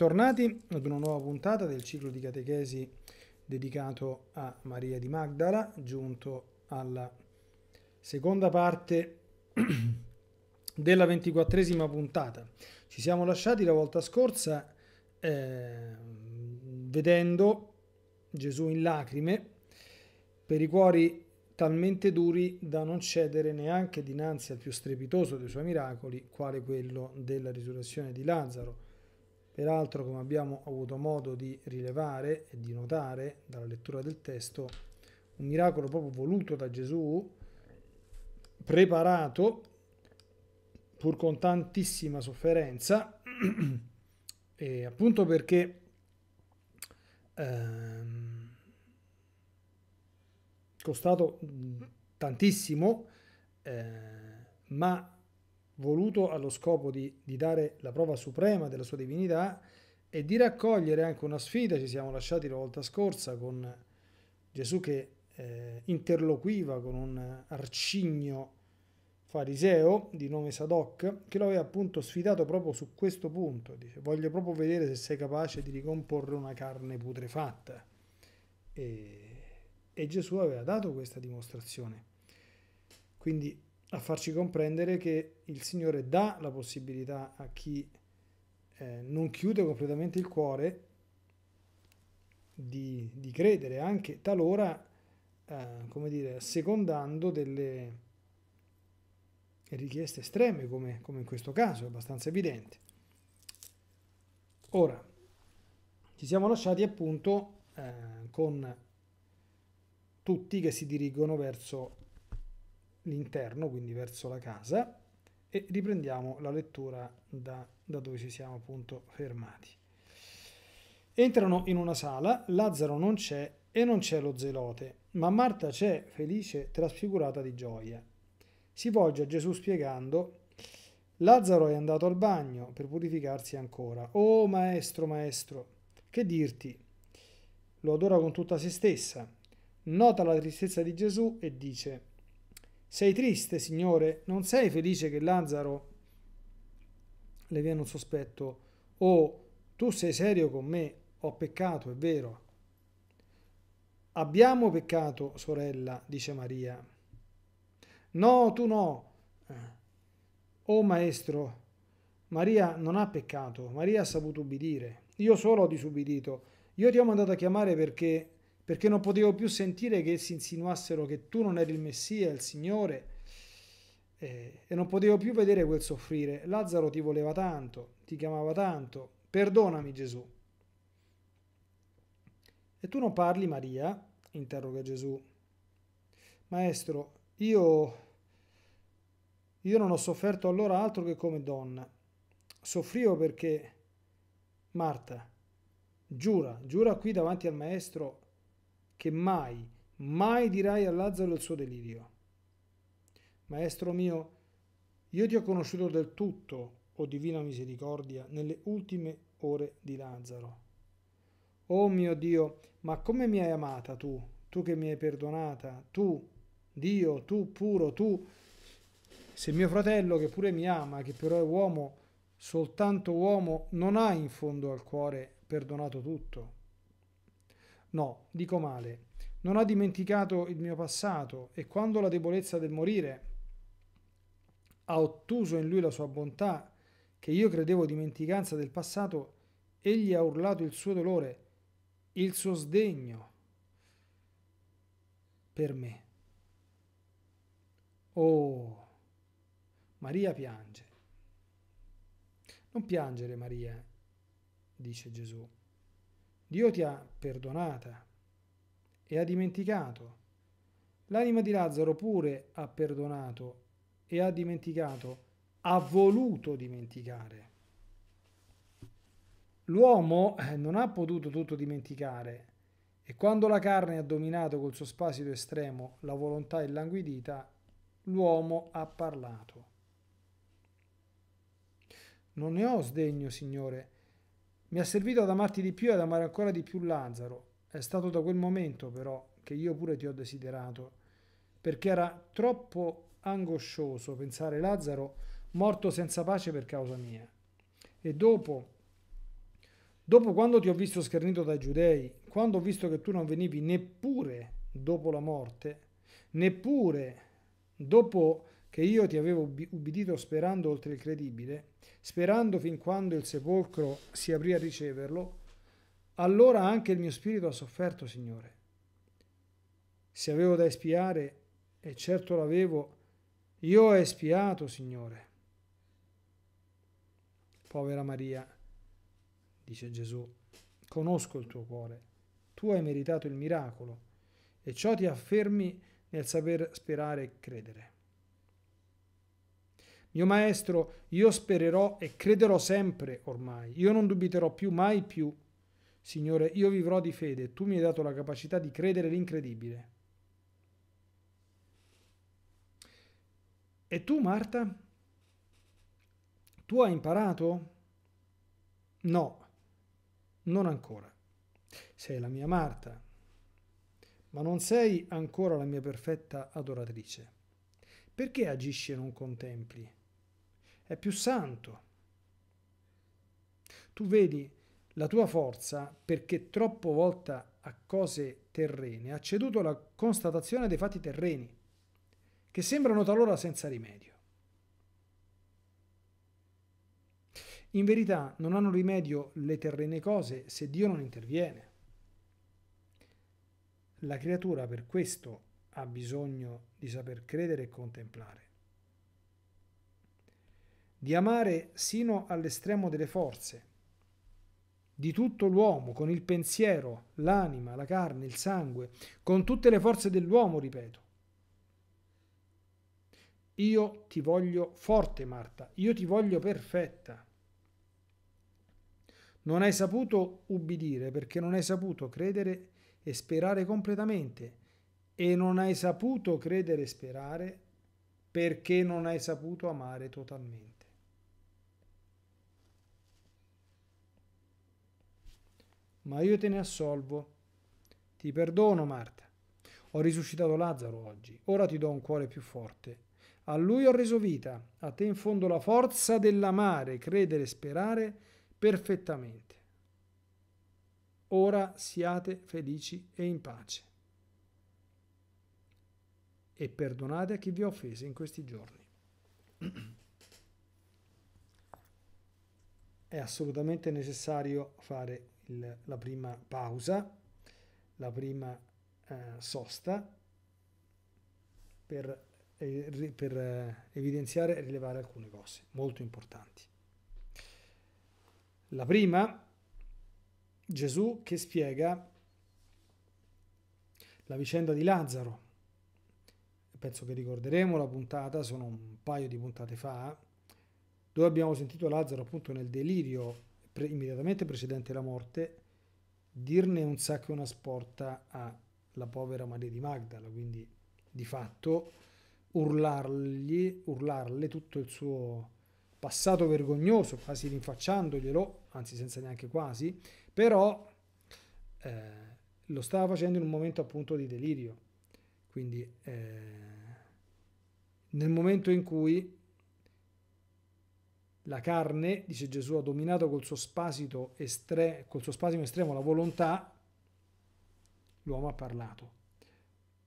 Bentornati ad una nuova puntata del ciclo di catechesi dedicato a Maria di Magdala, giunto alla seconda parte della ventiquattresima puntata. Ci siamo lasciati la volta scorsa eh, vedendo Gesù in lacrime, per i cuori talmente duri da non cedere neanche dinanzi al più strepitoso dei suoi miracoli, quale quello della risurrezione di Lazzaro Peraltro, come abbiamo avuto modo di rilevare e di notare dalla lettura del testo, un miracolo proprio voluto da Gesù, preparato pur con tantissima sofferenza, e appunto perché ehm, costato tantissimo, eh, ma voluto allo scopo di, di dare la prova suprema della sua divinità e di raccogliere anche una sfida, ci siamo lasciati la volta scorsa con Gesù che eh, interloquiva con un arcigno fariseo di nome Sadoc che lo aveva appunto sfidato proprio su questo punto. Dice voglio proprio vedere se sei capace di ricomporre una carne putrefatta. E, e Gesù aveva dato questa dimostrazione. Quindi a farci comprendere che il Signore dà la possibilità a chi eh, non chiude completamente il cuore di, di credere, anche talora, eh, come dire, secondando delle richieste estreme, come, come in questo caso, è abbastanza evidente. Ora, ci siamo lasciati appunto eh, con tutti che si dirigono verso l'interno, quindi verso la casa, e riprendiamo la lettura da, da dove ci siamo appunto fermati. Entrano in una sala, Lazzaro non c'è e non c'è lo zelote, ma Marta c'è, felice, trasfigurata di gioia. Si volge a Gesù spiegando, Lazzaro è andato al bagno per purificarsi ancora. Oh maestro, maestro, che dirti? Lo adora con tutta se stessa, nota la tristezza di Gesù e dice, sei triste, Signore, non sei felice che Lazzaro le viene un sospetto. Oh, tu sei serio con me, ho peccato, è vero. Abbiamo peccato, sorella, dice Maria. No, tu no. Eh. Oh maestro, Maria non ha peccato, Maria ha saputo ubbidire. Io solo ho disubbidito. Io ti ho mandato a chiamare perché perché non potevo più sentire che essi insinuassero che tu non eri il Messia, il Signore, eh, e non potevo più vedere quel soffrire. Lazzaro ti voleva tanto, ti chiamava tanto, perdonami Gesù. E tu non parli, Maria? interroga Gesù. Maestro, io, io non ho sofferto allora altro che come donna. Soffrivo perché... Marta, giura, giura qui davanti al Maestro che mai, mai dirai a Lazzaro il suo delirio. Maestro mio, io ti ho conosciuto del tutto, o divina misericordia, nelle ultime ore di Lazzaro. Oh mio Dio, ma come mi hai amata tu, tu che mi hai perdonata, tu, Dio, tu puro, tu, se mio fratello che pure mi ama, che però è uomo, soltanto uomo, non ha in fondo al cuore perdonato tutto. No, dico male. Non ha dimenticato il mio passato e quando la debolezza del morire ha ottuso in lui la sua bontà, che io credevo dimenticanza del passato, egli ha urlato il suo dolore, il suo sdegno per me. Oh, Maria piange. Non piangere, Maria, dice Gesù. Dio ti ha perdonata e ha dimenticato. L'anima di Lazzaro pure ha perdonato e ha dimenticato, ha voluto dimenticare. L'uomo eh, non ha potuto tutto dimenticare e quando la carne ha dominato col suo spasito estremo la volontà è languidita, l'uomo ha parlato. Non ne ho sdegno, Signore, mi ha servito ad amarti di più e ad amare ancora di più Lazzaro. È stato da quel momento però che io pure ti ho desiderato, perché era troppo angoscioso pensare Lazzaro morto senza pace per causa mia. E dopo, dopo quando ti ho visto schernito dai giudei, quando ho visto che tu non venivi neppure dopo la morte, neppure dopo che io ti avevo ubbidito sperando oltre il credibile, sperando fin quando il sepolcro si aprì a riceverlo, allora anche il mio spirito ha sofferto, Signore. Se avevo da espiare, e certo l'avevo, io ho espiato, Signore. Povera Maria, dice Gesù, conosco il tuo cuore, tu hai meritato il miracolo, e ciò ti affermi nel saper sperare e credere. Mio maestro, io spererò e crederò sempre ormai, io non dubiterò più, mai più. Signore, io vivrò di fede, tu mi hai dato la capacità di credere l'incredibile. E tu, Marta? Tu hai imparato? No, non ancora. Sei la mia Marta, ma non sei ancora la mia perfetta adoratrice. Perché agisci e non contempli? è più santo. Tu vedi la tua forza perché troppo volta a cose terrene ha ceduto alla constatazione dei fatti terreni, che sembrano talora senza rimedio. In verità non hanno rimedio le terrene cose se Dio non interviene. La creatura per questo ha bisogno di saper credere e contemplare di amare sino all'estremo delle forze, di tutto l'uomo, con il pensiero, l'anima, la carne, il sangue, con tutte le forze dell'uomo, ripeto. Io ti voglio forte, Marta, io ti voglio perfetta. Non hai saputo ubbidire perché non hai saputo credere e sperare completamente e non hai saputo credere e sperare perché non hai saputo amare totalmente. ma io te ne assolvo. Ti perdono, Marta. Ho risuscitato Lazzaro oggi, ora ti do un cuore più forte. A lui ho reso vita, a te in fondo la forza dell'amare, credere, e sperare perfettamente. Ora siate felici e in pace. E perdonate a chi vi ha offeso in questi giorni. È assolutamente necessario fare il, la prima pausa, la prima eh, sosta per, eh, per eh, evidenziare e rilevare alcune cose molto importanti. La prima, Gesù che spiega la vicenda di Lazzaro. Penso che ricorderemo la puntata, sono un paio di puntate fa, dove abbiamo sentito Lazzaro appunto nel delirio pre- immediatamente precedente la morte, dirne un sacco e una sporta alla povera Maria di Magdala, quindi di fatto urlargli, urlarle tutto il suo passato vergognoso, quasi rinfacciandoglielo, anzi senza neanche quasi, però eh, lo stava facendo in un momento appunto di delirio. Quindi eh, nel momento in cui la carne, dice Gesù, ha dominato col suo, estre- col suo spasimo estremo la volontà, l'uomo ha parlato.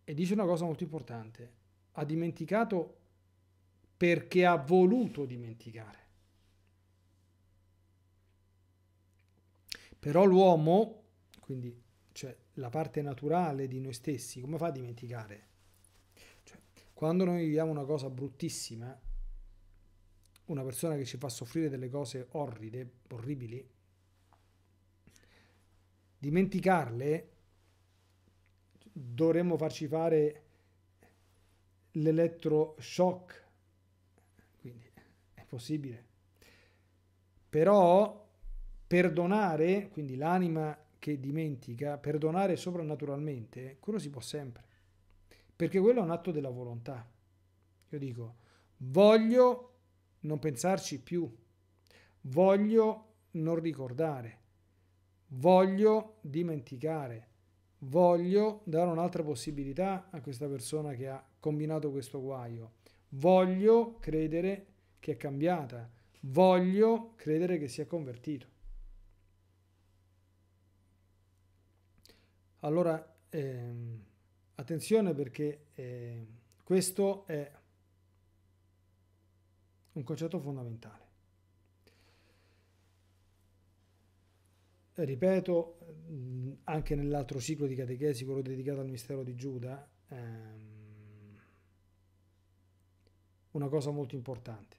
E dice una cosa molto importante, ha dimenticato perché ha voluto dimenticare. Però l'uomo, quindi cioè, la parte naturale di noi stessi, come fa a dimenticare? Cioè, quando noi viviamo una cosa bruttissima, una persona che ci fa soffrire delle cose orride, orribili, dimenticarle dovremmo farci fare l'elettroshock. Quindi è possibile. Però perdonare, quindi l'anima che dimentica, perdonare soprannaturalmente, quello si può sempre. Perché quello è un atto della volontà. Io dico, voglio non pensarci più, voglio non ricordare, voglio dimenticare, voglio dare un'altra possibilità a questa persona che ha combinato questo guaio, voglio credere che è cambiata, voglio credere che sia convertito. Allora, ehm, attenzione perché eh, questo è un concetto fondamentale. Ripeto, anche nell'altro ciclo di catechesi, quello dedicato al mistero di Giuda, ehm, una cosa molto importante.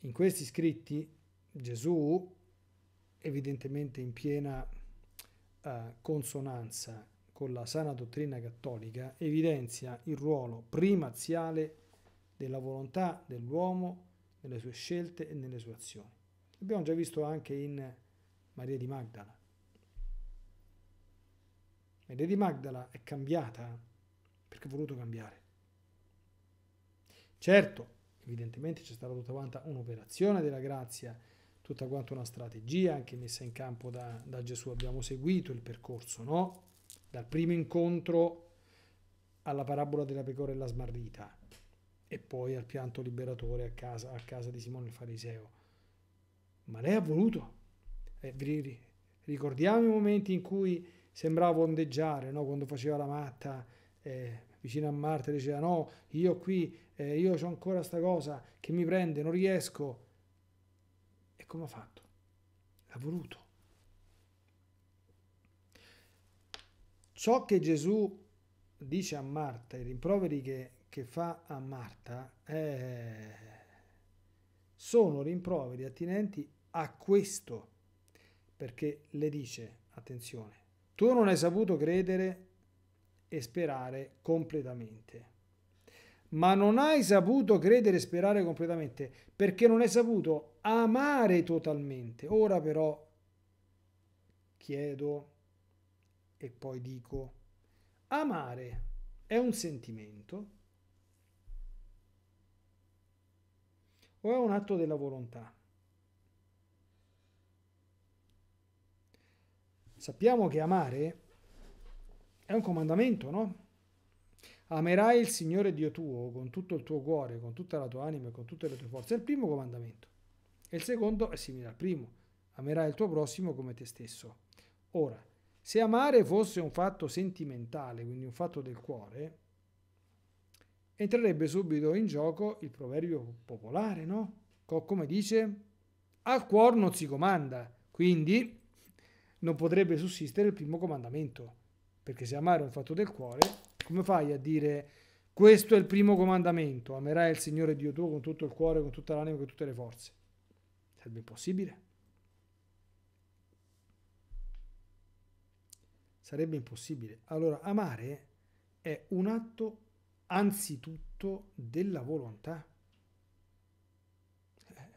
In questi scritti Gesù, evidentemente in piena eh, consonanza con la sana dottrina cattolica, evidenzia il ruolo primaziale della volontà dell'uomo nelle sue scelte e nelle sue azioni. L'abbiamo già visto anche in Maria di Magdala. Maria di Magdala è cambiata perché ha voluto cambiare. Certo, evidentemente c'è stata tutta quanta un'operazione della grazia, tutta quanta una strategia anche messa in campo da, da Gesù. Abbiamo seguito il percorso, no? Dal primo incontro alla parabola della pecora e la smarrita, e poi al pianto liberatore a casa, a casa di Simone il Fariseo. Ma lei ha voluto. Eh, ricordiamo i momenti in cui sembrava ondeggiare, no? quando faceva la matta eh, vicino a Marte, diceva no, io qui, eh, io ho ancora sta cosa che mi prende, non riesco. E come ha fatto? L'ha voluto. Ciò che Gesù dice a Marta, i rimproveri che che fa a Marta eh, sono rimproveri attinenti a questo, perché le dice, attenzione, tu non hai saputo credere e sperare completamente. Ma non hai saputo credere e sperare completamente perché non hai saputo amare totalmente. Ora però chiedo e poi dico, amare è un sentimento o è un atto della volontà? Sappiamo che amare è un comandamento, no? Amerai il Signore Dio tuo con tutto il tuo cuore, con tutta la tua anima e con tutte le tue forze. È il primo comandamento. E il secondo è simile al primo. Amerai il tuo prossimo come te stesso. Ora, se amare fosse un fatto sentimentale, quindi un fatto del cuore, entrerebbe subito in gioco il proverbio popolare, no? Come dice, al cuor non si comanda, quindi non potrebbe sussistere il primo comandamento, perché se amare è un fatto del cuore, come fai a dire questo è il primo comandamento, amerai il Signore Dio tuo con tutto il cuore, con tutta l'anima, con tutte le forze? Sarebbe impossibile. Sarebbe impossibile. Allora, amare è un atto anzitutto della volontà. Eh.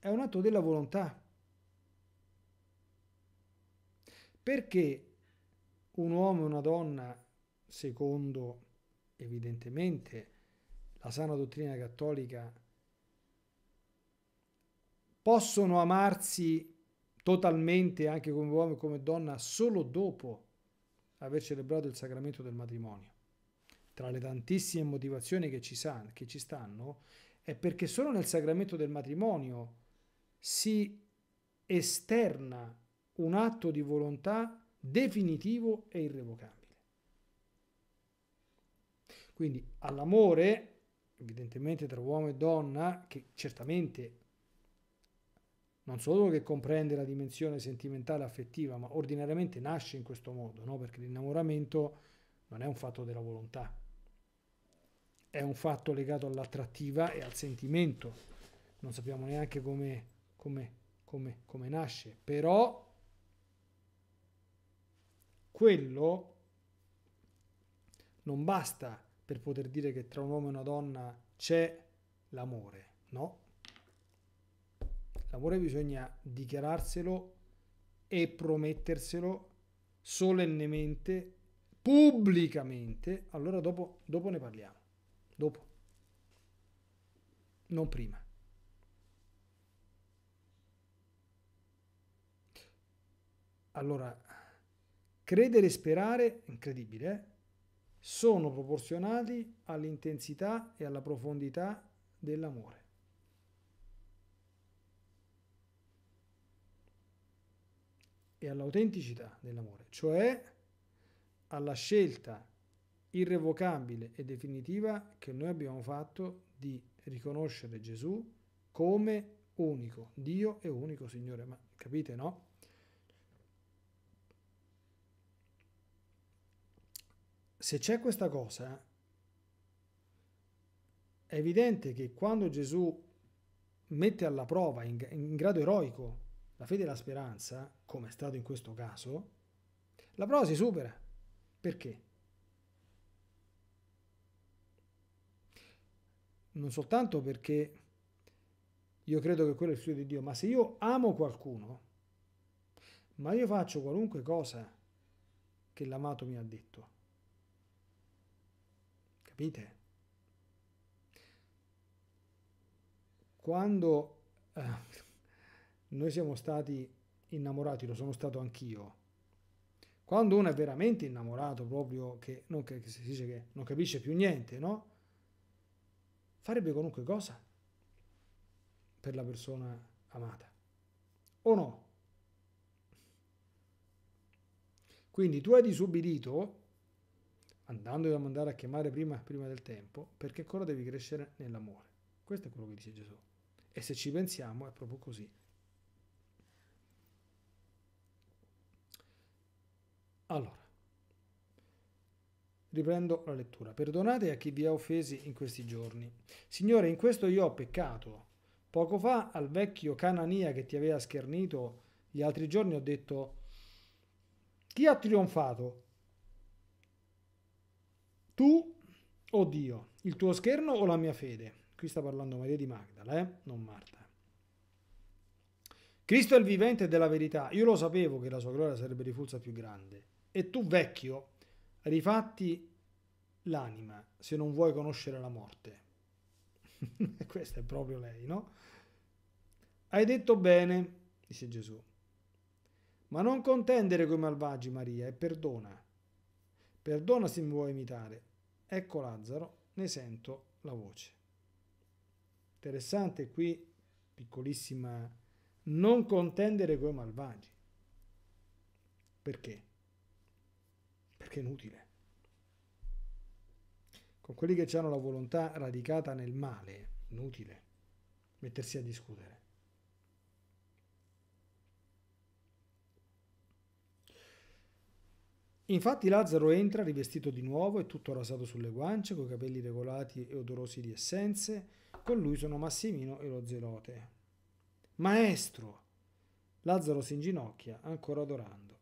È un atto della volontà. Perché un uomo e una donna, secondo evidentemente la sana dottrina cattolica, possono amarsi totalmente anche come uomo e come donna solo dopo aver celebrato il sacramento del matrimonio. Tra le tantissime motivazioni che ci, san, che ci stanno, è perché solo nel sacramento del matrimonio si esterna un atto di volontà definitivo e irrevocabile. Quindi all'amore, evidentemente tra uomo e donna, che certamente non solo che comprende la dimensione sentimentale affettiva, ma ordinariamente nasce in questo modo, no? perché l'innamoramento non è un fatto della volontà, è un fatto legato all'attrattiva e al sentimento, non sappiamo neanche come, come, come, come nasce, però quello non basta per poter dire che tra un uomo e una donna c'è l'amore, no? L'amore bisogna dichiararselo e prometterselo solennemente, pubblicamente. Allora dopo, dopo ne parliamo. Dopo. Non prima. Allora, credere e sperare, incredibile, eh? sono proporzionati all'intensità e alla profondità dell'amore. e all'autenticità dell'amore, cioè alla scelta irrevocabile e definitiva che noi abbiamo fatto di riconoscere Gesù come unico Dio e unico Signore. Ma capite, no? Se c'è questa cosa, è evidente che quando Gesù mette alla prova in, in grado eroico la fede e la speranza, come è stato in questo caso, la prova si supera. Perché? Non soltanto perché io credo che quello è il figlio di Dio, ma se io amo qualcuno, ma io faccio qualunque cosa che l'amato mi ha detto. Capite? Quando eh, noi siamo stati innamorati, lo sono stato anch'io. Quando uno è veramente innamorato, proprio che non, che, che si dice che non capisce più niente, no? Farebbe qualunque cosa per la persona amata. O no? Quindi tu hai disubbidito andando a mandare a chiamare prima, prima del tempo, perché ancora devi crescere nell'amore. Questo è quello che dice Gesù. E se ci pensiamo è proprio così. Allora, riprendo la lettura. Perdonate a chi vi ha offesi in questi giorni. Signore, in questo io ho peccato. Poco fa al vecchio Canania che ti aveva schernito, gli altri giorni ho detto, chi ha trionfato? Tu o Dio? Il tuo scherno o la mia fede? Qui sta parlando Maria di Magdala, eh? non Marta. Cristo è il vivente della verità. Io lo sapevo che la sua gloria sarebbe rifulsa più grande. E tu vecchio, rifatti l'anima se non vuoi conoscere la morte. Questa è proprio lei, no? Hai detto bene, dice Gesù. Ma non contendere coi malvagi, Maria, e perdona. Perdona se mi vuoi imitare. Ecco Lazzaro, ne sento la voce. Interessante qui, piccolissima, non contendere coi malvagi. Perché? perché è inutile. Con quelli che hanno la volontà radicata nel male, inutile mettersi a discutere. Infatti Lazzaro entra rivestito di nuovo e tutto rasato sulle guance, coi capelli regolati e odorosi di essenze. Con lui sono Massimino e lo zelote. Maestro! Lazzaro si inginocchia, ancora adorando.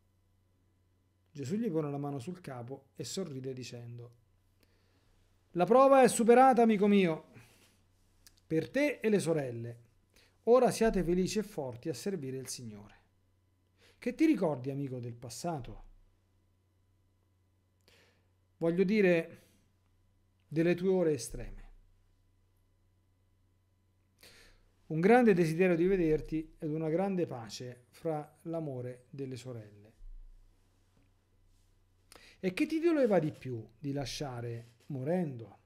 Gesù gli pone la mano sul capo e sorride dicendo, La prova è superata, amico mio, per te e le sorelle. Ora siate felici e forti a servire il Signore. Che ti ricordi, amico, del passato? Voglio dire delle tue ore estreme. Un grande desiderio di vederti ed una grande pace fra l'amore delle sorelle. E che ti doleva di più di lasciare morendo?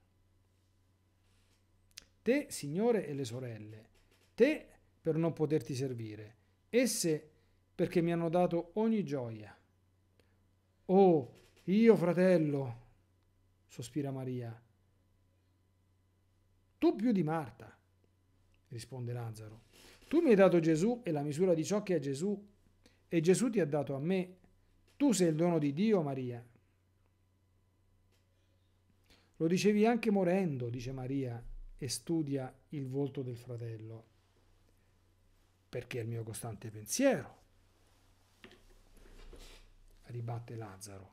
Te, signore, e le sorelle, te per non poterti servire, esse perché mi hanno dato ogni gioia. Oh, io fratello, sospira Maria. Tu più di Marta, risponde Lazzaro. Tu mi hai dato Gesù e la misura di ciò che è Gesù, e Gesù ti ha dato a me. Tu sei il dono di Dio, Maria. Lo dicevi anche morendo, dice Maria, e studia il volto del fratello, perché è il mio costante pensiero, ribatte Lazzaro.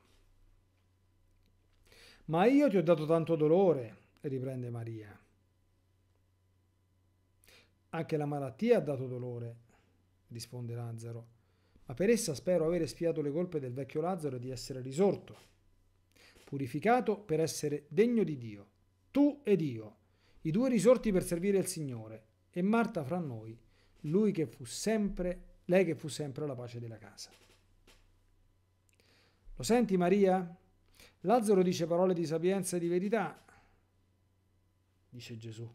Ma io ti ho dato tanto dolore, riprende Maria. Anche la malattia ha dato dolore, risponde Lazzaro, ma per essa spero aver espiato le colpe del vecchio Lazzaro e di essere risorto purificato per essere degno di Dio. Tu ed io, i due risorti per servire il Signore, e Marta fra noi, lui che fu sempre, lei che fu sempre la pace della casa. Lo senti Maria? Lazzaro dice parole di sapienza e di verità, dice Gesù.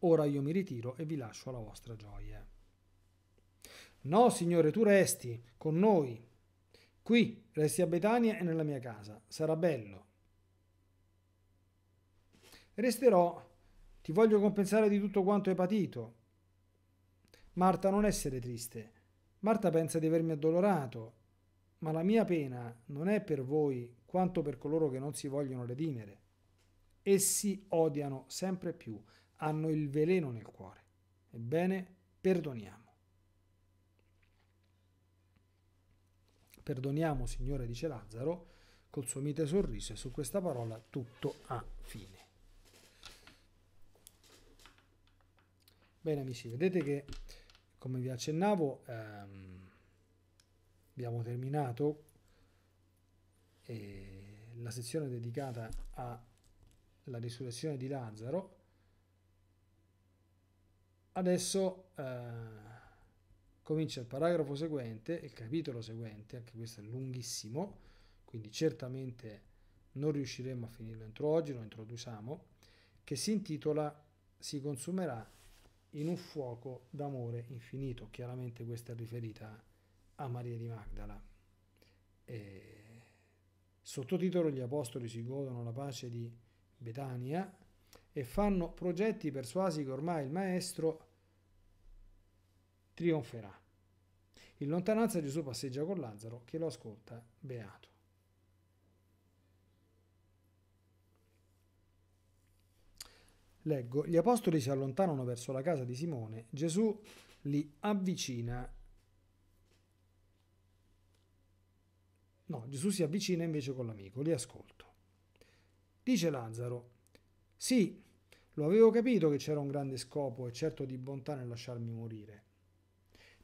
Ora io mi ritiro e vi lascio alla vostra gioia. No, Signore, tu resti con noi, Qui resti a Betania e nella mia casa. Sarà bello. Resterò. Ti voglio compensare di tutto quanto hai patito. Marta, non essere triste. Marta pensa di avermi addolorato, ma la mia pena non è per voi quanto per coloro che non si vogliono redimere. Essi odiano sempre più, hanno il veleno nel cuore. Ebbene, perdoniamo. Perdoniamo, Signore, dice Lazzaro, col suo mite sorriso, e su questa parola tutto ha fine. Bene amici, vedete che, come vi accennavo, ehm, abbiamo terminato eh, la sezione dedicata alla risurrezione di Lazzaro. Adesso... Eh, comincia il paragrafo seguente, il capitolo seguente, anche questo è lunghissimo, quindi certamente non riusciremo a finirlo entro oggi, lo introduciamo, che si intitola Si consumerà in un fuoco d'amore infinito. Chiaramente questa è riferita a Maria di Magdala. E... Sottotitolo Gli apostoli si godono la pace di Betania e fanno progetti persuasi che ormai il maestro trionferà. In lontananza Gesù passeggia con Lazzaro che lo ascolta beato. Leggo, gli apostoli si allontanano verso la casa di Simone, Gesù li avvicina. No, Gesù si avvicina invece con l'amico, li ascolto. Dice Lazzaro, sì, lo avevo capito che c'era un grande scopo e certo di bontà nel lasciarmi morire.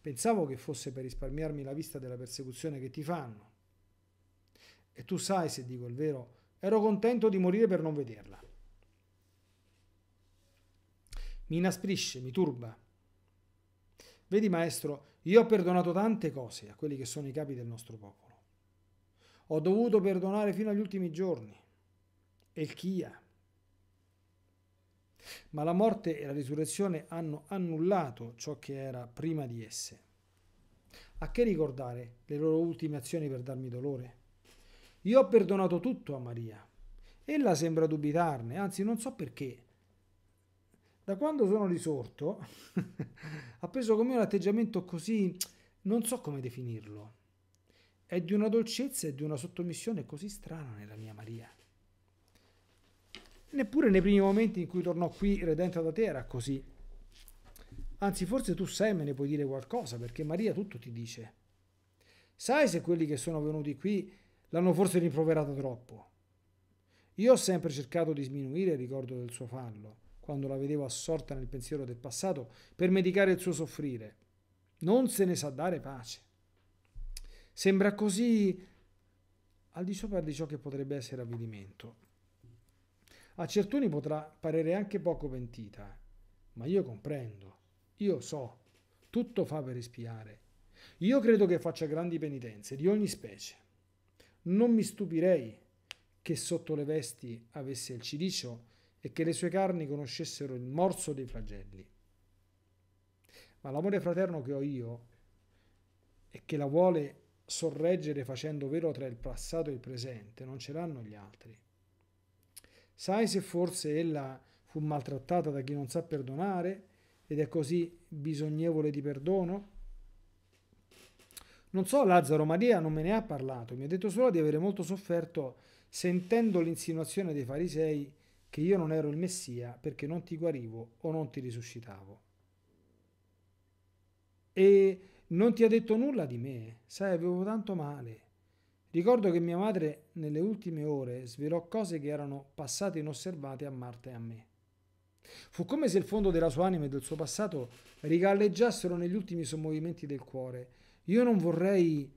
Pensavo che fosse per risparmiarmi la vista della persecuzione che ti fanno. E tu sai, se dico il vero, ero contento di morire per non vederla. Mi inasprisce, mi turba. Vedi, maestro, io ho perdonato tante cose a quelli che sono i capi del nostro popolo. Ho dovuto perdonare fino agli ultimi giorni. Elchia, ma la morte e la risurrezione hanno annullato ciò che era prima di esse. A che ricordare le loro ultime azioni per darmi dolore? Io ho perdonato tutto a Maria. Ella sembra dubitarne, anzi non so perché. Da quando sono risorto ha preso con me un atteggiamento così, non so come definirlo. È di una dolcezza e di una sottomissione così strana nella mia Maria. Neppure nei primi momenti in cui tornò qui redenta da te era così. Anzi, forse tu sai me ne puoi dire qualcosa, perché Maria tutto ti dice. Sai se quelli che sono venuti qui l'hanno forse rimproverata troppo. Io ho sempre cercato di sminuire il ricordo del suo fallo, quando la vedevo assorta nel pensiero del passato, per medicare il suo soffrire. Non se ne sa dare pace. Sembra così al di sopra di ciò che potrebbe essere avvenimento. A certuni potrà parere anche poco pentita, ma io comprendo, io so, tutto fa per espiare. Io credo che faccia grandi penitenze di ogni specie. Non mi stupirei che sotto le vesti avesse il cilicio e che le sue carni conoscessero il morso dei flagelli. Ma l'amore fraterno che ho io e che la vuole sorreggere facendo vero tra il passato e il presente non ce l'hanno gli altri. Sai se forse ella fu maltrattata da chi non sa perdonare ed è così bisognevole di perdono? Non so, Lazzaro Maria non me ne ha parlato, mi ha detto solo di avere molto sofferto sentendo l'insinuazione dei farisei che io non ero il Messia perché non ti guarivo o non ti risuscitavo. E non ti ha detto nulla di me, sai, avevo tanto male. Ricordo che mia madre nelle ultime ore svelò cose che erano passate inosservate a Marta e a me. Fu come se il fondo della sua anima e del suo passato rigalleggiassero negli ultimi sommovimenti del cuore. Io non vorrei...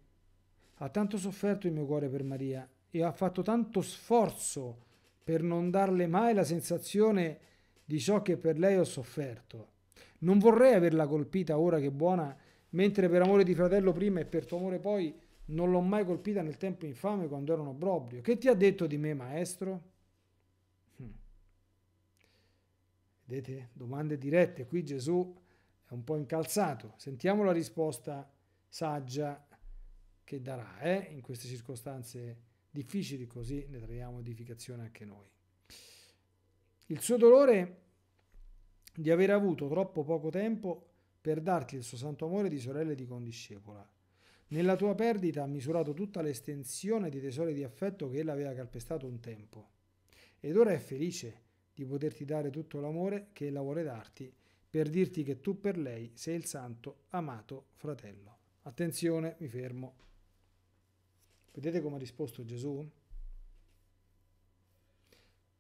Ha tanto sofferto il mio cuore per Maria e ha fatto tanto sforzo per non darle mai la sensazione di ciò che per lei ho sofferto. Non vorrei averla colpita ora che è buona, mentre per amore di fratello prima e per tuo amore poi non l'ho mai colpita nel tempo infame quando ero un obbrobrio. Che ti ha detto di me, maestro? Hm. Vedete? Domande dirette. Qui Gesù è un po' incalzato. Sentiamo la risposta saggia che darà eh? in queste circostanze difficili, così ne traiamo edificazione anche noi. Il suo dolore di aver avuto troppo poco tempo per darti il suo santo amore di sorella e di condiscepola. Nella tua perdita ha misurato tutta l'estensione di tesori di affetto che ella aveva calpestato un tempo. Ed ora è felice di poterti dare tutto l'amore che ella vuole darti, per dirti che tu per lei sei il santo amato fratello. Attenzione, mi fermo. Vedete come ha risposto Gesù?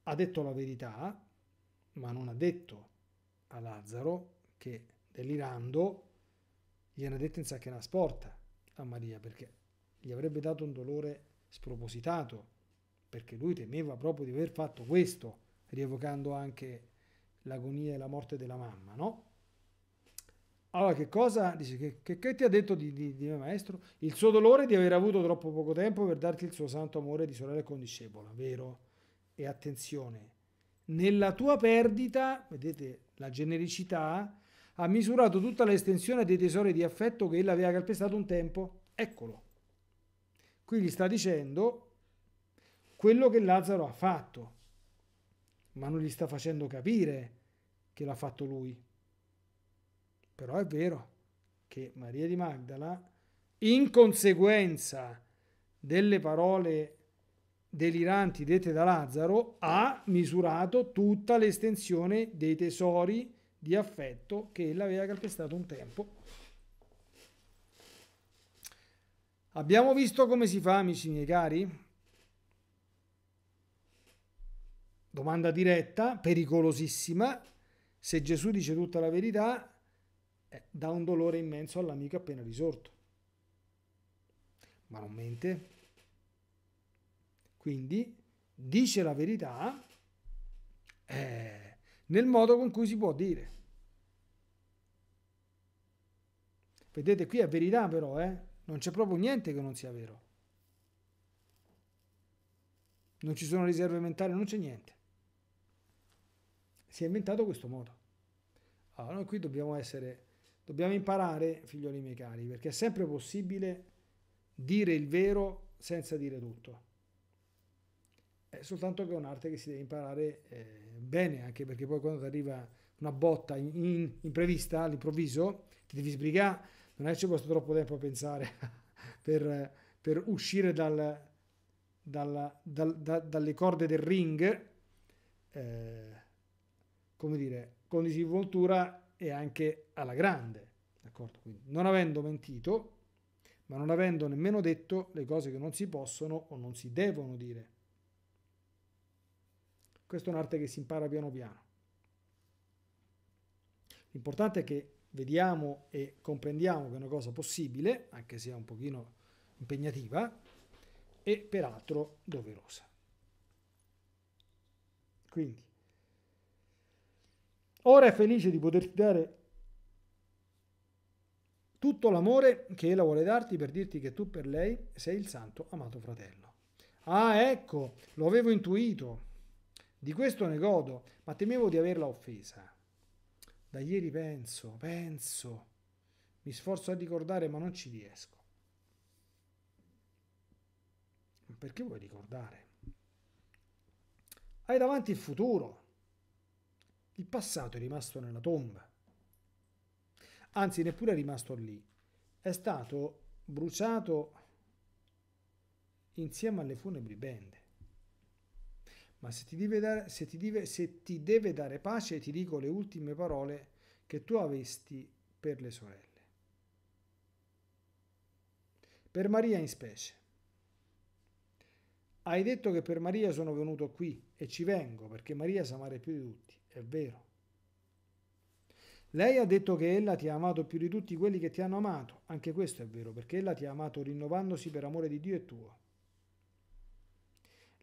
Ha detto la verità, ma non ha detto a Lazzaro che delirando gliene ha detto in sacchina sporta a Maria perché gli avrebbe dato un dolore spropositato, perché lui temeva proprio di aver fatto questo, rievocando anche l'agonia e la morte della mamma, no? Allora che cosa? Dice che, che, che ti ha detto di, di, di, me maestro? Il suo dolore di aver avuto troppo poco tempo per darti il suo santo amore di sorella e condiscepola, vero? E attenzione, nella tua perdita, vedete la genericità, ha misurato tutta l'estensione dei tesori di affetto che ella aveva calpestato un tempo. Eccolo. Qui gli sta dicendo quello che Lazzaro ha fatto, ma non gli sta facendo capire che l'ha fatto lui. Però è vero che Maria di Magdala, in conseguenza delle parole deliranti dette da Lazzaro, ha misurato tutta l'estensione dei tesori di affetto di affetto che l'aveva calpestato un tempo. Abbiamo visto come si fa, amici miei cari? Domanda diretta, pericolosissima. Se Gesù dice tutta la verità, eh, dà un dolore immenso all'amico appena risorto. Ma non mente. Quindi dice la verità, eh, nel modo con cui si può dire. Vedete, qui è verità però, eh? non c'è proprio niente che non sia vero. Non ci sono riserve mentali, non c'è niente. Si è inventato questo modo. Allora, noi qui dobbiamo essere, dobbiamo imparare, figlioli miei cari, perché è sempre possibile dire il vero senza dire tutto. È soltanto che è un'arte che si deve imparare. Eh, bene, anche perché poi quando ti arriva una botta in, in, imprevista all'improvviso, ti devi sbrigare, non è che ci posto troppo tempo a pensare per, per uscire dal, dal, dal, da, dalle corde del ring, eh, come dire, con disinvoltura e anche alla grande. D'accordo? Quindi, non avendo mentito, ma non avendo nemmeno detto le cose che non si possono o non si devono dire. Questa è un'arte che si impara piano piano. L'importante è che vediamo e comprendiamo che è una cosa possibile, anche se è un pochino impegnativa, e peraltro doverosa. Quindi, ora è felice di poterti dare tutto l'amore che ella vuole darti per dirti che tu per lei sei il santo amato fratello. Ah, ecco, lo avevo intuito. Di questo ne godo, ma temevo di averla offesa. Da ieri penso, penso, mi sforzo a ricordare, ma non ci riesco. Perché vuoi ricordare? Hai davanti il futuro. Il passato è rimasto nella tomba. Anzi, neppure è rimasto lì. È stato bruciato insieme alle funebri bende ma se ti, deve dare, se, ti deve, se ti deve dare pace ti dico le ultime parole che tu avesti per le sorelle. Per Maria in specie. Hai detto che per Maria sono venuto qui e ci vengo perché Maria sa amare più di tutti, è vero. Lei ha detto che ella ti ha amato più di tutti quelli che ti hanno amato, anche questo è vero, perché ella ti ha amato rinnovandosi per amore di Dio e tuo.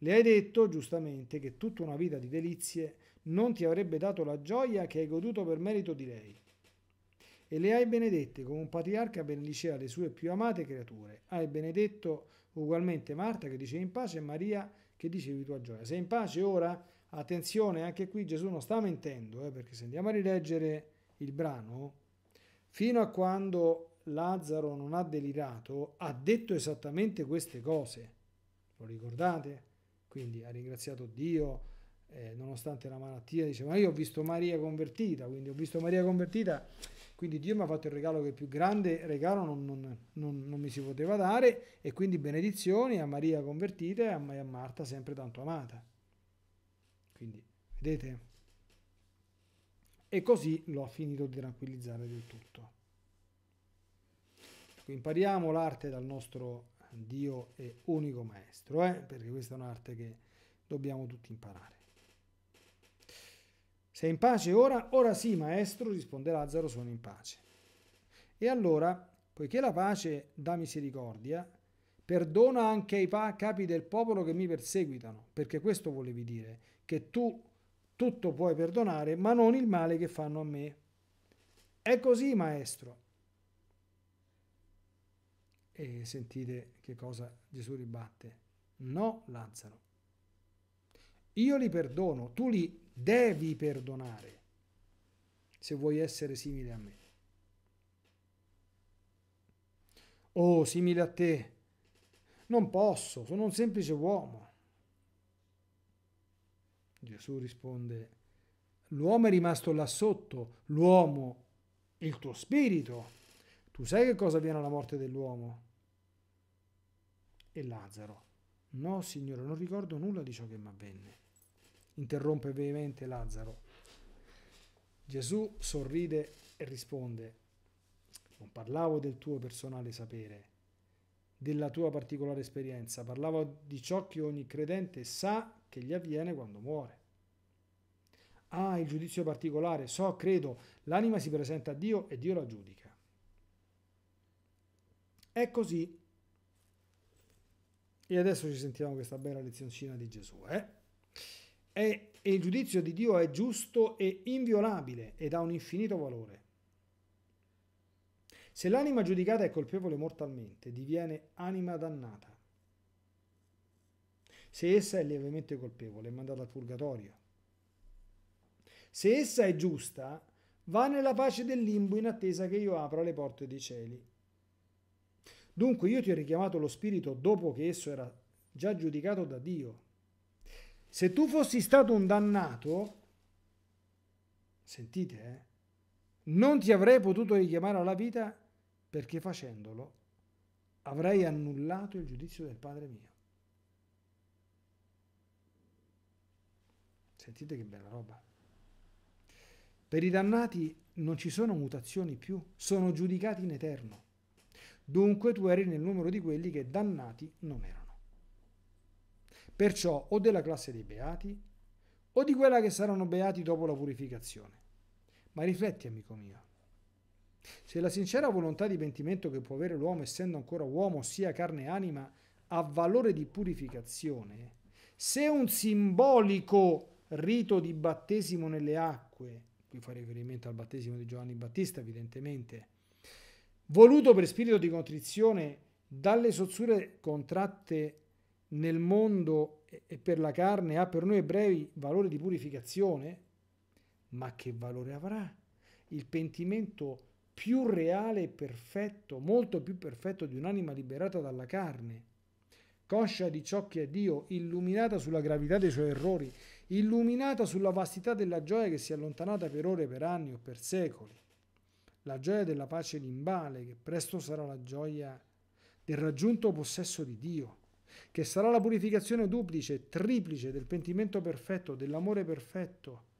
Le hai detto, giustamente, che tutta una vita di delizie non ti avrebbe dato la gioia che hai goduto per merito di lei. E le hai benedette come un patriarca benedicea le sue più amate creature. Hai benedetto ugualmente Marta che dice in pace e Maria che dicevi tua gioia. Sei in pace ora? Attenzione, anche qui Gesù non sta mentendo, eh, perché se andiamo a rileggere il brano, fino a quando Lazzaro non ha delirato, ha detto esattamente queste cose. Lo ricordate? Quindi ha ringraziato Dio, eh, nonostante la malattia, dice, ma io ho visto Maria convertita, quindi ho visto Maria convertita, quindi Dio mi ha fatto il regalo che il più grande regalo non, non, non, non mi si poteva dare, e quindi benedizioni a Maria convertita e a, a Marta sempre tanto amata. Quindi, vedete? E così l'ho finito di tranquillizzare del tutto. Impariamo l'arte dal nostro Dio è unico maestro, eh? perché questa è un'arte che dobbiamo tutti imparare. Sei in pace ora? Ora sì, maestro, risponde Lazzaro, sono in pace. E allora, poiché la pace dà misericordia, perdona anche ai capi del popolo che mi perseguitano, perché questo volevi dire, che tu tutto puoi perdonare, ma non il male che fanno a me. È così, maestro, e sentite che cosa Gesù ribatte. No, Lazzaro. Io li perdono, tu li devi perdonare se vuoi essere simile a me. Oh, simile a te. Non posso, sono un semplice uomo. Gesù risponde, l'uomo è rimasto là sotto, l'uomo, il tuo spirito. Tu sai che cosa viene alla morte dell'uomo? e Lazzaro. No, signore, non ricordo nulla di ciò che mi avvenne. Interrompe veemente Lazzaro. Gesù sorride e risponde, non parlavo del tuo personale sapere, della tua particolare esperienza, parlavo di ciò che ogni credente sa che gli avviene quando muore. Ah, il giudizio particolare, so, credo, l'anima si presenta a Dio e Dio la giudica. È così e adesso ci sentiamo questa bella lezioncina di Gesù. Eh? È, e il giudizio di Dio è giusto e inviolabile ed ha un infinito valore. Se l'anima giudicata è colpevole mortalmente, diviene anima dannata. Se essa è lievemente colpevole, è mandata al purgatorio. Se essa è giusta, va nella pace del limbo in attesa che io apra le porte dei cieli. Dunque io ti ho richiamato lo spirito dopo che esso era già giudicato da Dio. Se tu fossi stato un dannato, sentite, eh, non ti avrei potuto richiamare alla vita perché facendolo avrei annullato il giudizio del Padre mio. Sentite che bella roba. Per i dannati non ci sono mutazioni più, sono giudicati in eterno. Dunque tu eri nel numero di quelli che dannati non erano. Perciò o della classe dei beati o di quella che saranno beati dopo la purificazione. Ma rifletti, amico mio. Se la sincera volontà di pentimento che può avere l'uomo essendo ancora uomo, sia carne e anima, ha valore di purificazione, se un simbolico rito di battesimo nelle acque, qui fa riferimento al battesimo di Giovanni Battista evidentemente, voluto per spirito di contrizione dalle sozzure contratte nel mondo e per la carne ha per noi ebrei valore di purificazione, ma che valore avrà il pentimento più reale e perfetto, molto più perfetto di un'anima liberata dalla carne, coscia di ciò che è Dio, illuminata sulla gravità dei suoi errori, illuminata sulla vastità della gioia che si è allontanata per ore, per anni o per secoli la gioia della pace limbale, che presto sarà la gioia del raggiunto possesso di Dio, che sarà la purificazione duplice triplice del pentimento perfetto, dell'amore perfetto,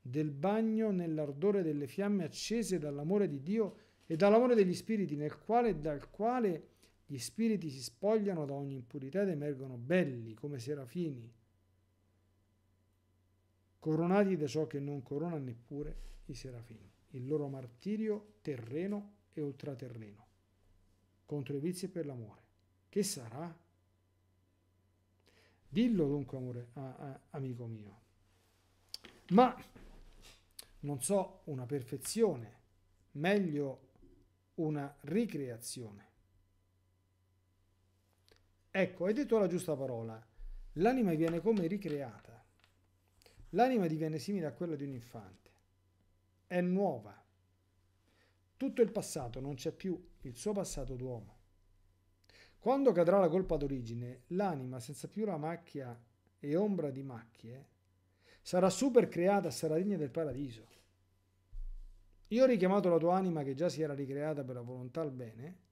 del bagno nell'ardore delle fiamme accese dall'amore di Dio e dall'amore degli spiriti, nel quale e dal quale gli spiriti si spogliano da ogni impurità ed emergono belli come serafini, coronati da ciò che non corona neppure i serafini il loro martirio terreno e ultraterreno, contro i vizi per l'amore. Che sarà? Dillo dunque, amore, a, a, amico mio. Ma non so una perfezione, meglio una ricreazione. Ecco, hai detto la giusta parola. L'anima viene come ricreata. L'anima diviene simile a quella di un infante è nuova. Tutto il passato non c'è più, il suo passato d'uomo. Quando cadrà la colpa d'origine, l'anima, senza più la macchia e ombra di macchie, sarà super creata, sarà degna del paradiso. Io ho richiamato la tua anima che già si era ricreata per la volontà al bene,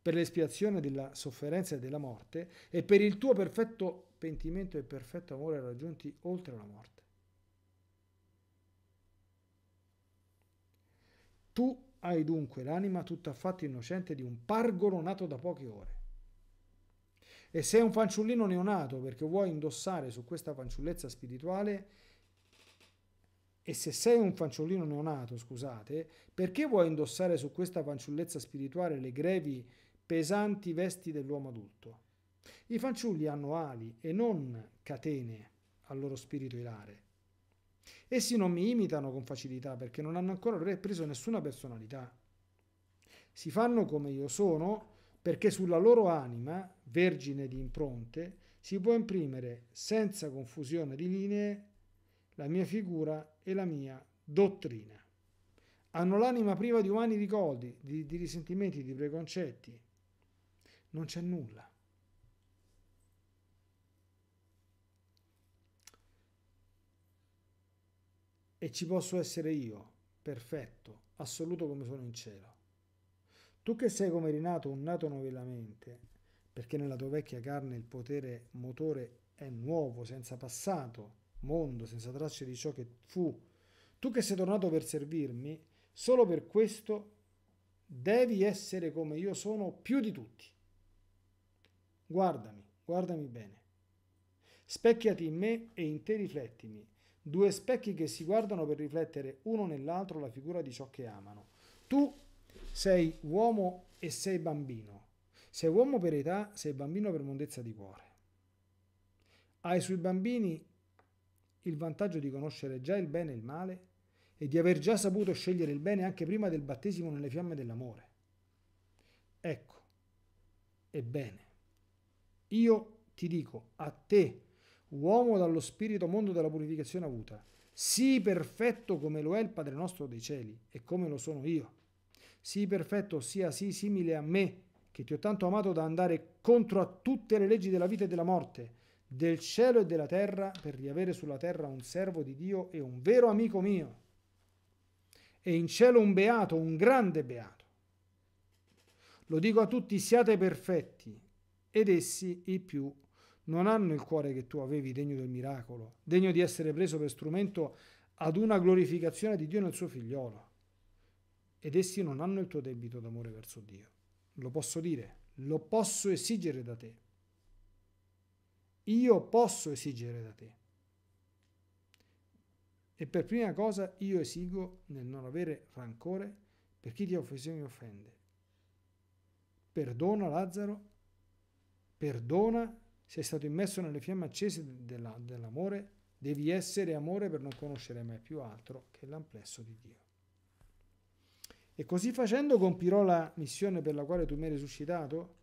per l'espiazione della sofferenza e della morte, e per il tuo perfetto pentimento e perfetto amore raggiunti oltre la morte. Tu hai dunque l'anima tutta affatto innocente di un pargolo nato da poche ore. E sei un fanciullino neonato perché vuoi indossare su questa fanciullezza spirituale e se sei un fanciullino neonato, scusate, perché vuoi indossare su questa fanciullezza spirituale le grevi pesanti vesti dell'uomo adulto? I fanciulli hanno ali e non catene al loro spirito ilare. Essi non mi imitano con facilità perché non hanno ancora preso nessuna personalità. Si fanno come io sono perché sulla loro anima, vergine di impronte, si può imprimere senza confusione di linee la mia figura e la mia dottrina. Hanno l'anima priva di umani ricordi, di, di risentimenti, di preconcetti. Non c'è nulla. e ci posso essere io, perfetto, assoluto come sono in cielo. Tu che sei come rinato, un nato novellamente, perché nella tua vecchia carne il potere motore è nuovo, senza passato, mondo, senza tracce di ciò che fu. Tu che sei tornato per servirmi, solo per questo devi essere come io sono più di tutti. Guardami, guardami bene. Specchiati in me e in te riflettimi due specchi che si guardano per riflettere uno nell'altro la figura di ciò che amano. Tu sei uomo e sei bambino. Sei uomo per età, sei bambino per mondezza di cuore. Hai sui bambini il vantaggio di conoscere già il bene e il male e di aver già saputo scegliere il bene anche prima del battesimo nelle fiamme dell'amore. Ecco, ebbene, io ti dico a te uomo dallo spirito mondo della purificazione avuta, sii perfetto come lo è il Padre nostro dei cieli e come lo sono io. Sii perfetto, sia sii simile a me, che ti ho tanto amato da andare contro a tutte le leggi della vita e della morte, del cielo e della terra, per riavere sulla terra un servo di Dio e un vero amico mio. E in cielo un beato, un grande beato. Lo dico a tutti, siate perfetti, ed essi i più non hanno il cuore che tu avevi degno del miracolo, degno di essere preso per strumento ad una glorificazione di Dio nel suo figliolo. Ed essi non hanno il tuo debito d'amore verso Dio. Lo posso dire, lo posso esigere da te. Io posso esigere da te. E per prima cosa io esigo nel non avere rancore per chi ti ha offeso e mi offende. Perdona Lazzaro, perdona sei stato immerso nelle fiamme accese della, dell'amore, devi essere amore per non conoscere mai più altro che l'amplesso di Dio. E così facendo compirò la missione per la quale tu mi hai resuscitato?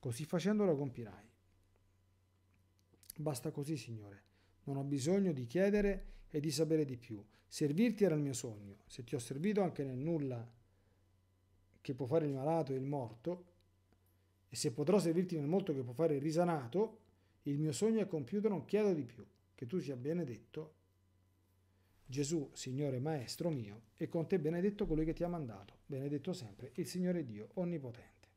Così facendo la compirai. Basta così, Signore. Non ho bisogno di chiedere e di sapere di più. Servirti era il mio sogno. Se ti ho servito anche nel nulla che può fare il malato e il morto, e se potrò servirti nel molto che può fare risanato, il mio sogno è compiuto, non chiedo di più, che tu sia benedetto, Gesù, Signore Maestro mio, e con te benedetto colui che ti ha mandato, benedetto sempre il Signore Dio Onnipotente.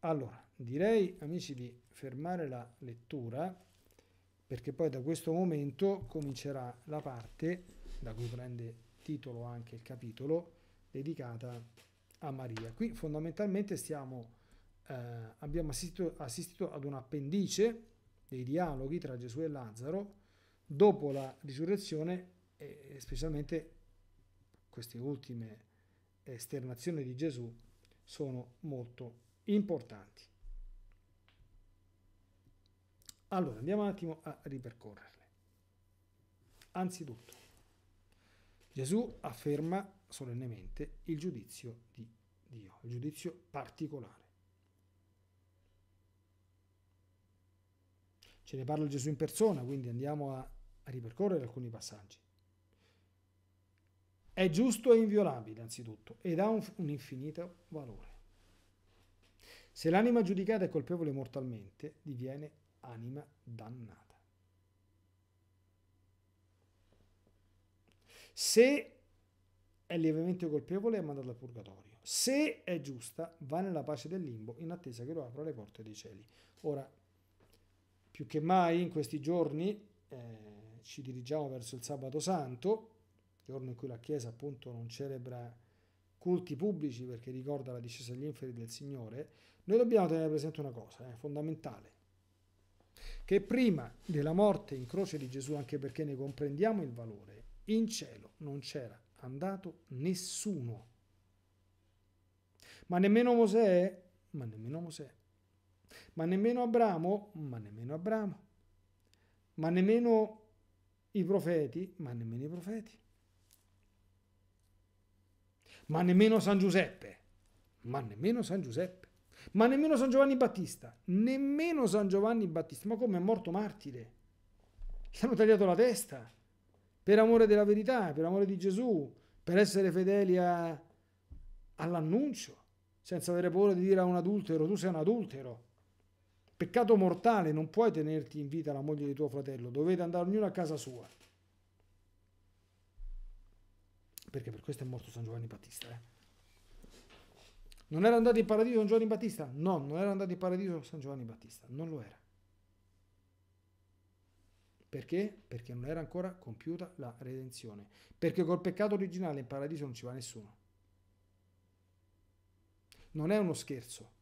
Allora, direi, amici, di fermare la lettura, perché poi da questo momento comincerà la parte, da cui prende titolo anche il capitolo, dedicata a a Maria. Qui fondamentalmente stiamo, eh, abbiamo assistito, assistito ad un appendice dei dialoghi tra Gesù e Lazzaro dopo la risurrezione e specialmente queste ultime esternazioni di Gesù sono molto importanti. Allora, andiamo un attimo a ripercorrerle. Anzitutto, Gesù afferma solennemente il giudizio di Dio, il giudizio particolare. Ce ne parla Gesù in persona, quindi andiamo a, a ripercorrere alcuni passaggi. È giusto e inviolabile, anzitutto, ed ha un, un infinito valore. Se l'anima giudicata è colpevole mortalmente, diviene anima dannata. Se è lievemente colpevole, è mandata al purgatorio. Se è giusta, va nella pace del limbo in attesa che lo apra le porte dei cieli. Ora, più che mai in questi giorni eh, ci dirigiamo verso il sabato santo, giorno in cui la Chiesa appunto non celebra culti pubblici perché ricorda la discesa agli inferi del Signore, noi dobbiamo tenere presente una cosa, eh, fondamentale, che prima della morte in croce di Gesù, anche perché ne comprendiamo il valore, in cielo non c'era andato nessuno ma nemmeno Mosè, ma nemmeno Mosè, ma nemmeno Abramo, ma nemmeno Abramo, ma nemmeno i profeti, ma nemmeno i profeti, ma nemmeno San Giuseppe, ma nemmeno San Giuseppe, ma nemmeno San Giovanni Battista, nemmeno San Giovanni Battista, ma come è morto martire? Gli hanno tagliato la testa per amore della verità, per amore di Gesù, per essere fedeli a, all'annuncio senza avere paura di dire a un adultero, tu sei un adultero. Peccato mortale, non puoi tenerti in vita la moglie di tuo fratello, dovete andare ognuno a casa sua. Perché per questo è morto San Giovanni Battista. Eh? Non era andato in paradiso San Giovanni Battista? No, non era andato in paradiso San Giovanni Battista, non lo era. Perché? Perché non era ancora compiuta la redenzione. Perché col peccato originale in paradiso non ci va nessuno. Non è uno scherzo.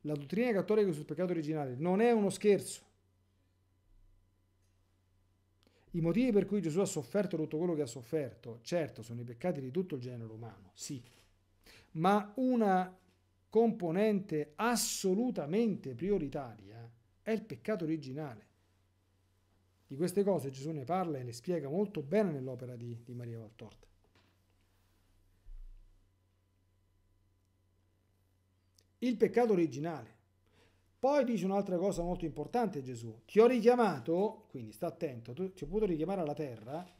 La dottrina cattolica sul peccato originale non è uno scherzo. I motivi per cui Gesù ha sofferto tutto quello che ha sofferto, certo, sono i peccati di tutto il genere umano, sì, ma una componente assolutamente prioritaria è il peccato originale. Di queste cose Gesù ne parla e le spiega molto bene nell'opera di, di Maria Valtorta. il peccato originale. Poi dice un'altra cosa molto importante Gesù, ti ho richiamato, quindi sta attento, tu, ti ho potuto richiamare alla terra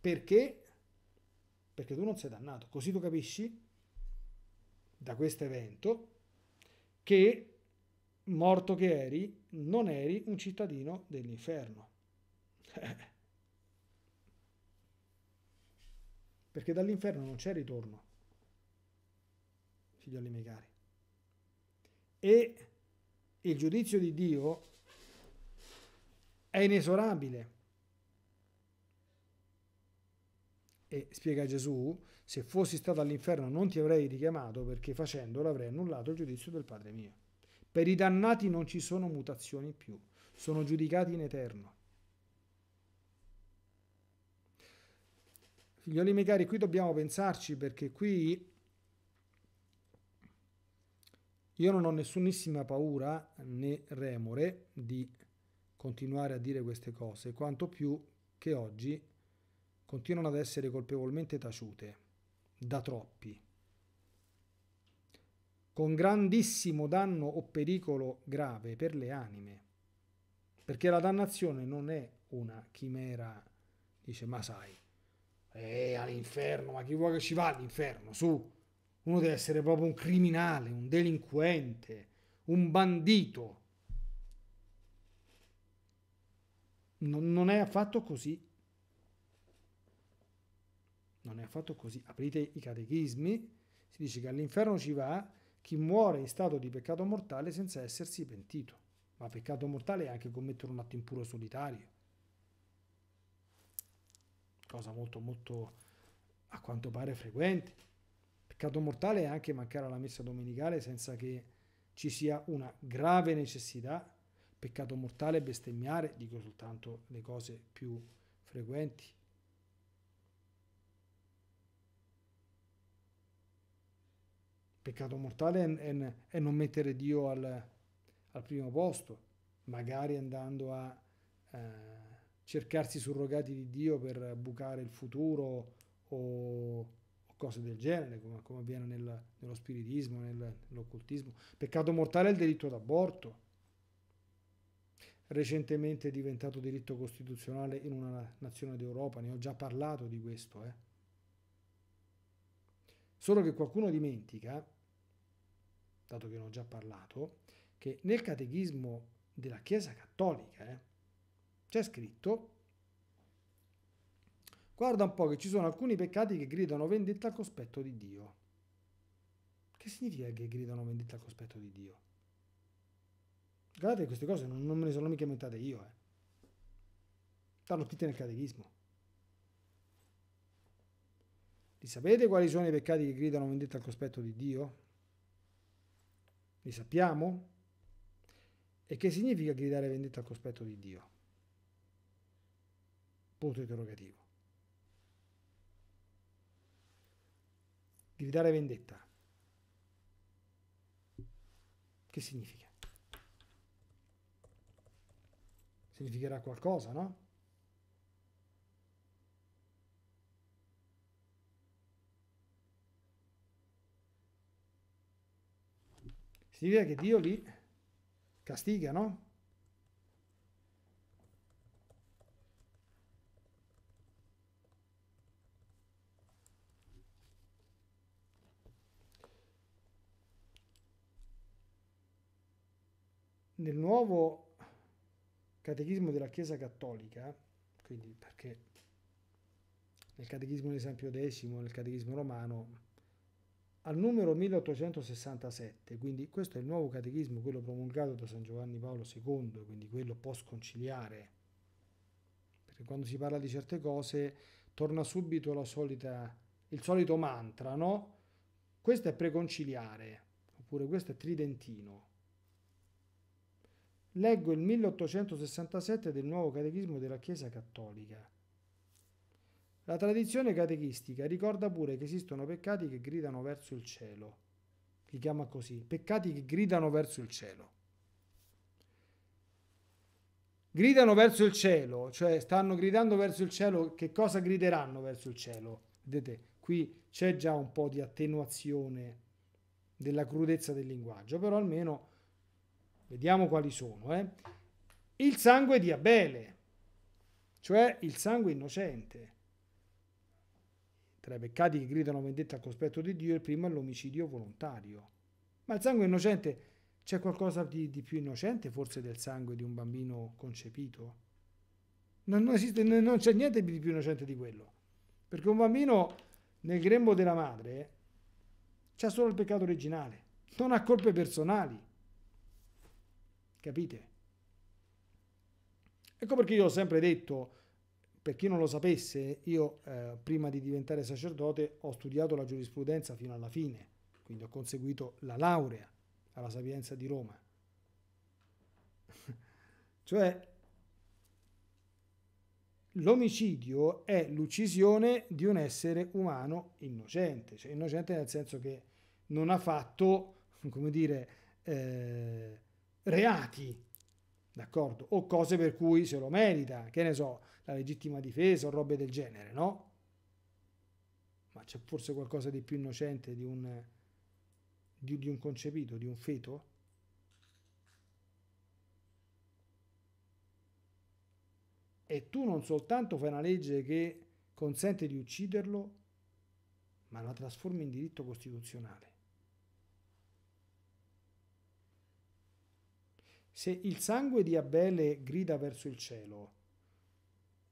perché? Perché tu non sei dannato. Così tu capisci da questo evento che morto che eri, non eri un cittadino dell'inferno. Perché dall'inferno non c'è ritorno figlioli miei cari. E il giudizio di Dio è inesorabile. E spiega Gesù, se fossi stato all'inferno non ti avrei richiamato perché facendolo avrei annullato il giudizio del Padre mio. Per i dannati non ci sono mutazioni più, sono giudicati in eterno. Figlioli miei cari, qui dobbiamo pensarci perché qui io non ho nessunissima paura né remore di continuare a dire queste cose, quanto più che oggi continuano ad essere colpevolmente taciute da troppi, con grandissimo danno o pericolo grave per le anime, perché la dannazione non è una chimera, dice ma sai, eh, all'inferno, ma chi vuole che ci va all'inferno, su, uno deve essere proprio un criminale, un delinquente, un bandito. Non, non è affatto così. Non è affatto così. Aprite i catechismi, si dice che all'inferno ci va chi muore in stato di peccato mortale senza essersi pentito. Ma peccato mortale è anche commettere un atto impuro solitario. Cosa molto, molto, a quanto pare frequente. Peccato mortale è anche mancare alla messa domenicale senza che ci sia una grave necessità. Peccato mortale è bestemmiare, dico soltanto le cose più frequenti. Peccato mortale è, è non mettere Dio al, al, primo posto, magari andando a eh, cercarsi surrogati di Dio per bucare il futuro o cose del genere, come, come avviene nel, nello spiritismo, nel, nell'occultismo. Peccato mortale è il diritto d'aborto, recentemente è diventato diritto costituzionale in una nazione d'Europa, ne ho già parlato di questo. Eh. Solo che qualcuno dimentica, dato che ne ho già parlato, che nel catechismo della Chiesa Cattolica eh, c'è scritto Guarda un po' che ci sono alcuni peccati che gridano vendetta al cospetto di Dio. Che significa che gridano vendetta al cospetto di Dio? Guardate queste cose non, non me le sono mica inventate io, eh. Stanno scritte nel catechismo. Li sapete quali sono i peccati che gridano vendetta al cospetto di Dio? Li sappiamo? E che significa gridare vendetta al cospetto di Dio? Punto interrogativo. di vendetta. Che significa? Significherà qualcosa, no? Significa che Dio li castiga, no? nuovo catechismo della Chiesa Cattolica, quindi perché nel catechismo di San Pio X, nel catechismo romano, al numero 1867, quindi questo è il nuovo catechismo, quello promulgato da San Giovanni Paolo II, quindi quello post-conciliare, perché quando si parla di certe cose torna subito solita, il solito mantra, no? Questo è preconciliare, oppure questo è tridentino. Leggo il 1867 del nuovo catechismo della Chiesa Cattolica. La tradizione catechistica ricorda pure che esistono peccati che gridano verso il cielo. Li chiama così, peccati che gridano verso il cielo. Gridano verso il cielo, cioè stanno gridando verso il cielo, che cosa grideranno verso il cielo? Vedete, qui c'è già un po' di attenuazione della crudezza del linguaggio, però almeno Vediamo quali sono. Eh. Il sangue di Abele, cioè il sangue innocente. Tra i peccati che gridano vendetta al cospetto di Dio, il primo è l'omicidio volontario. Ma il sangue innocente, c'è qualcosa di, di, più innocente forse del sangue di un bambino concepito? Non, non, esiste, non c'è niente di più innocente di quello. Perché un bambino nel grembo della madre c'è solo il peccato originale, non ha colpe personali. Capite? Ecco perché io ho sempre detto, per chi non lo sapesse, io eh, prima di diventare sacerdote ho studiato la giurisprudenza fino alla fine, quindi ho conseguito la laurea alla Sapienza di Roma. cioè, l'omicidio è l'uccisione di un essere umano innocente, cioè innocente nel senso che non ha fatto, come dire, eh, reati, d'accordo? O cose per cui se lo merita, che ne so, la legittima difesa o robe del genere, no? Ma c'è forse qualcosa di più innocente di un, di, di un concepito, di un feto? E tu non soltanto fai una legge che consente di ucciderlo, ma la trasformi in diritto costituzionale. Se il sangue di Abele grida verso il cielo,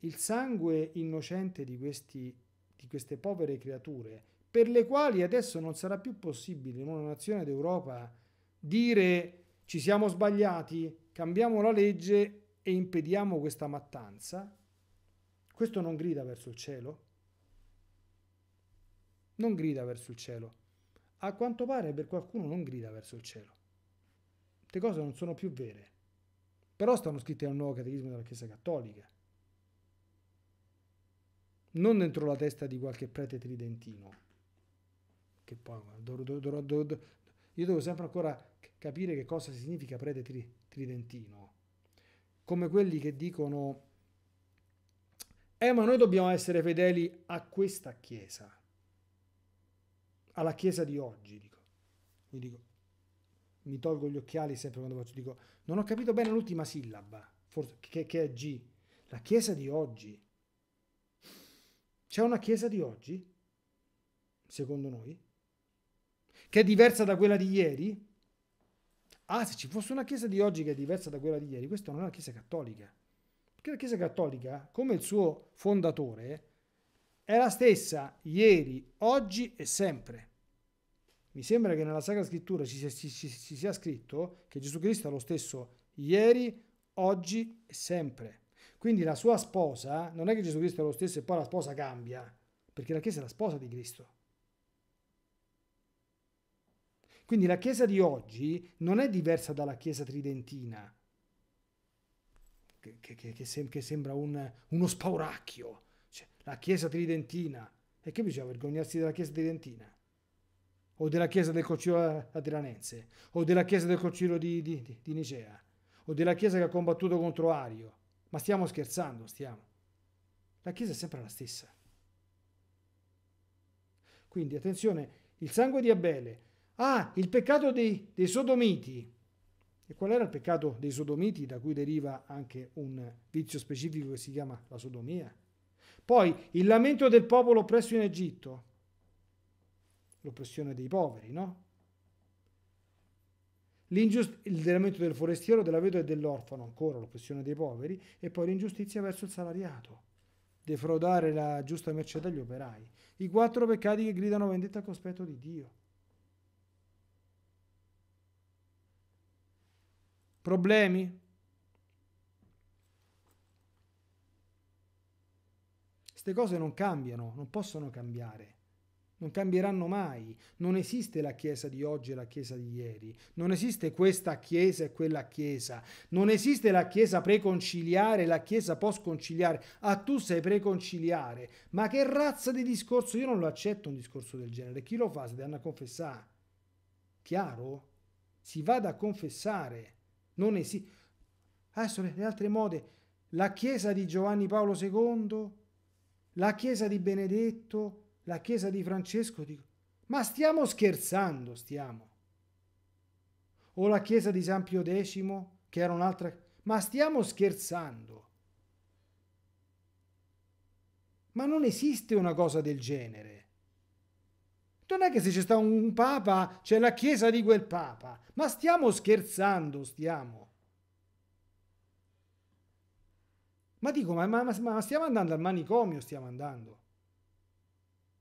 il sangue innocente di, questi, di queste povere creature, per le quali adesso non sarà più possibile in una nazione d'Europa dire ci siamo sbagliati, cambiamo la legge e impediamo questa mattanza, questo non grida verso il cielo? Non grida verso il cielo. A quanto pare per qualcuno non grida verso il cielo. Queste cose non sono più vere, però stanno scritte nel nuovo catechismo della Chiesa Cattolica, non dentro la testa di qualche prete tridentino, che poi do, do, do, io devo sempre ancora capire che cosa significa prete tri, tridentino, come quelli che dicono, eh ma noi dobbiamo essere fedeli a questa Chiesa, alla Chiesa di oggi, dico. Io dico, mi tolgo gli occhiali sempre quando faccio, dico, non ho capito bene l'ultima sillaba, forse, che, che è G, la chiesa di oggi. C'è una chiesa di oggi, secondo noi, che è diversa da quella di ieri? Ah, se ci fosse una chiesa di oggi che è diversa da quella di ieri, questa non è la chiesa cattolica. Perché la chiesa cattolica, come il suo fondatore, è la stessa ieri, oggi e sempre. Mi sembra che nella Sacra Scrittura ci sia, ci, ci, ci sia scritto che Gesù Cristo è lo stesso ieri, oggi e sempre. Quindi la sua sposa non è che Gesù Cristo è lo stesso e poi la sposa cambia, perché la Chiesa è la sposa di Cristo. Quindi la Chiesa di oggi non è diversa dalla Chiesa tridentina, che, che, che, sem- che sembra un, uno spauracchio. Cioè, la Chiesa tridentina. E che bisogna vergognarsi della Chiesa tridentina? o della chiesa del concilio lateranense, o della chiesa del concilio di, di, di Nicea, o della chiesa che ha combattuto contro Ario. Ma stiamo scherzando, stiamo. La chiesa è sempre la stessa. Quindi attenzione, il sangue di Abele. Ah, il peccato dei, dei sodomiti. E qual era il peccato dei sodomiti da cui deriva anche un vizio specifico che si chiama la sodomia? Poi il lamento del popolo oppresso in Egitto l'oppressione dei poveri, no? il delamento del forestiero, della vedova e dell'orfano, ancora l'oppressione dei poveri, e poi l'ingiustizia verso il salariato, defraudare la giusta merce dagli operai, i quattro peccati che gridano vendetta al cospetto di Dio. Problemi? Queste cose non cambiano, non possono cambiare non cambieranno mai. Non esiste la Chiesa di oggi e la Chiesa di ieri. Non esiste questa Chiesa e quella Chiesa. Non esiste la Chiesa preconciliare e la Chiesa postconciliare. Ah, tu sei preconciliare. Ma che razza di discorso? Io non lo accetto un discorso del genere. Chi lo fa? Si deve a confessare. Chiaro? Si vada a confessare. Non esiste. Adesso le altre mode. La Chiesa di Giovanni Paolo II, la Chiesa di Benedetto, la chiesa di Francesco, dico, ma stiamo scherzando, stiamo. O la chiesa di San Pio X, che era un'altra, ma stiamo scherzando. Ma non esiste una cosa del genere. Non è che se c'è stato un papa c'è la chiesa di quel papa, ma stiamo scherzando, stiamo. Ma dico, ma, ma, ma stiamo andando al manicomio, stiamo andando.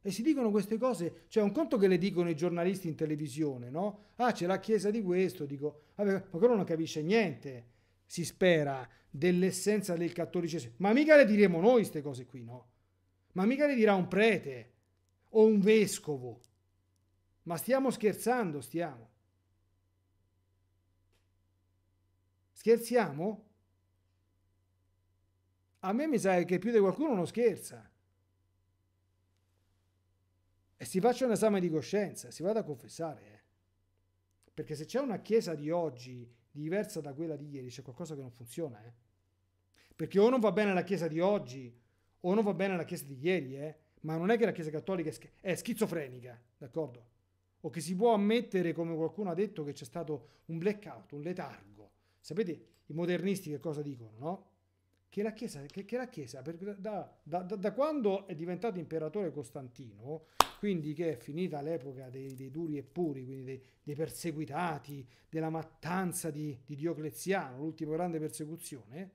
E si dicono queste cose, cioè un conto che le dicono i giornalisti in televisione, no? Ah, c'è la chiesa di questo, dico, vabbè, ma quello non capisce niente, si spera, dell'essenza del cattolicesimo. Ma mica le diremo noi queste cose qui, no? Ma mica le dirà un prete o un vescovo. Ma stiamo scherzando, stiamo. Scherziamo? A me mi sa che più di qualcuno non scherza e si faccia un esame di coscienza, si vada a confessare. Eh. Perché se c'è una chiesa di oggi diversa da quella di ieri, c'è qualcosa che non funziona. Eh. Perché o non va bene la chiesa di oggi, o non va bene la chiesa di ieri, eh. ma non è che la chiesa cattolica è schizofrenica, d'accordo? O che si può ammettere, come qualcuno ha detto, che c'è stato un blackout, un letargo. Sapete i modernisti che cosa dicono, no? Che la Chiesa, che, che la chiesa per, da, da, da, quando è diventato imperatore Costantino, quindi che è finita l'epoca dei, dei duri e puri, quindi dei, dei perseguitati, della mattanza di, di Diocleziano, l'ultima grande persecuzione,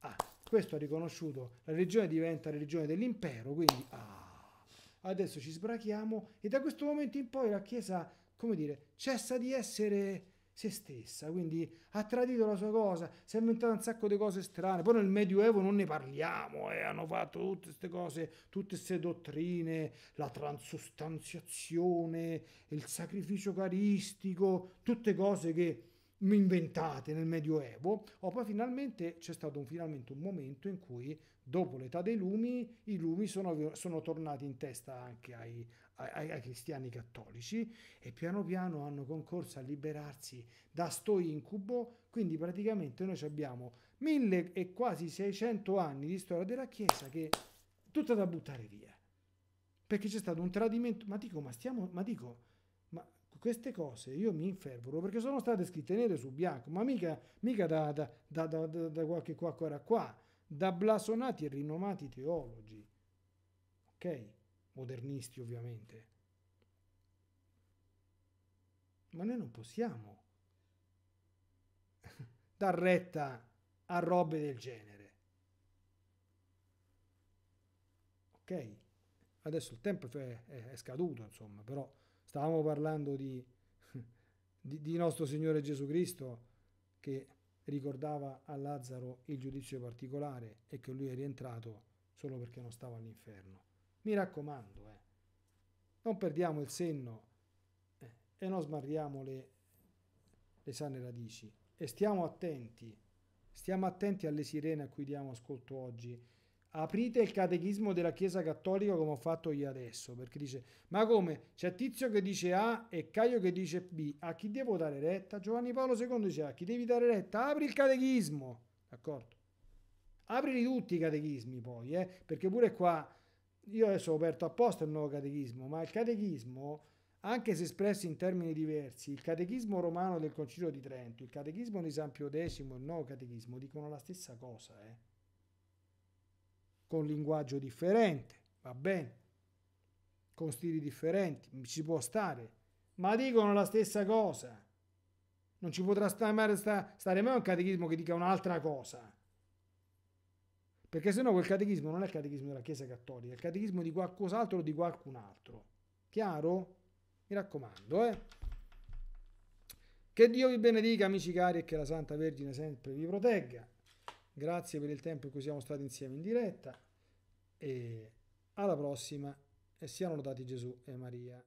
ah, questo ha riconosciuto, la religione diventa religione dell'impero, quindi ah, adesso ci sbrachiamo e da questo momento in poi la Chiesa, come dire, cessa di essere se stessa, quindi ha tradito la sua cosa, si è inventato un sacco di cose strane, poi nel Medioevo non ne parliamo, eh, hanno fatto tutte queste cose, tutte queste dottrine, la transustanziazione, il sacrificio caristico, tutte cose che inventate nel Medioevo, o oh, poi finalmente c'è stato un, finalmente un momento in cui dopo l'età dei lumi i lumi sono, sono tornati in testa anche ai, ai, ai cristiani cattolici e piano piano hanno concorso a liberarsi da sto incubo, quindi praticamente noi abbiamo mille e quasi 600 anni di storia della Chiesa che tutta da buttare via. Perché c'è stato un tradimento, ma dico, ma stiamo, ma dico, ma queste cose io mi infervoro perché sono state scritte nere su bianco, ma mica, mica da, da, da, da, da qualche qua, qua, qua, da blasonati e rinomati teologi. Ok? modernisti ovviamente. Ma noi non possiamo dar retta a robe del genere. Ok? Adesso il tempo è, scaduto, insomma, però stavamo parlando di, di, di nostro Signore Gesù Cristo che ricordava a Lazzaro il giudizio particolare e che lui è rientrato solo perché non stava all'inferno. Mi raccomando, eh. non perdiamo il senno eh, e non smarriamo le, le sane radici. E stiamo attenti, stiamo attenti alle sirene a cui diamo ascolto oggi aprite il catechismo della Chiesa Cattolica come ho fatto io adesso, perché dice, ma come? C'è Tizio che dice A e Caio che dice B, a chi devo dare retta? Giovanni Paolo II dice a chi devi dare retta? Apri il catechismo, d'accordo? Aprili tutti i catechismi poi, eh? perché pure qua io adesso ho aperto apposta il nuovo catechismo, ma il catechismo, anche se espresso in termini diversi, il catechismo romano del Concilio di Trento, il catechismo di San Pio X il nuovo catechismo dicono la stessa cosa, eh? con linguaggio differente, va bene, con stili differenti, ci può stare, ma dicono la stessa cosa. Non ci potrà stare mai, stare mai un catechismo che dica un'altra cosa. Perché sennò quel catechismo non è il catechismo della Chiesa Cattolica, è il catechismo di qualcos'altro o di qualcun altro. Chiaro? Mi raccomando, eh? Che Dio vi benedica, amici cari, e che la Santa Vergine sempre vi protegga. Grazie per il tempo in cui siamo stati insieme in diretta e alla prossima e siano lodati Gesù e Maria.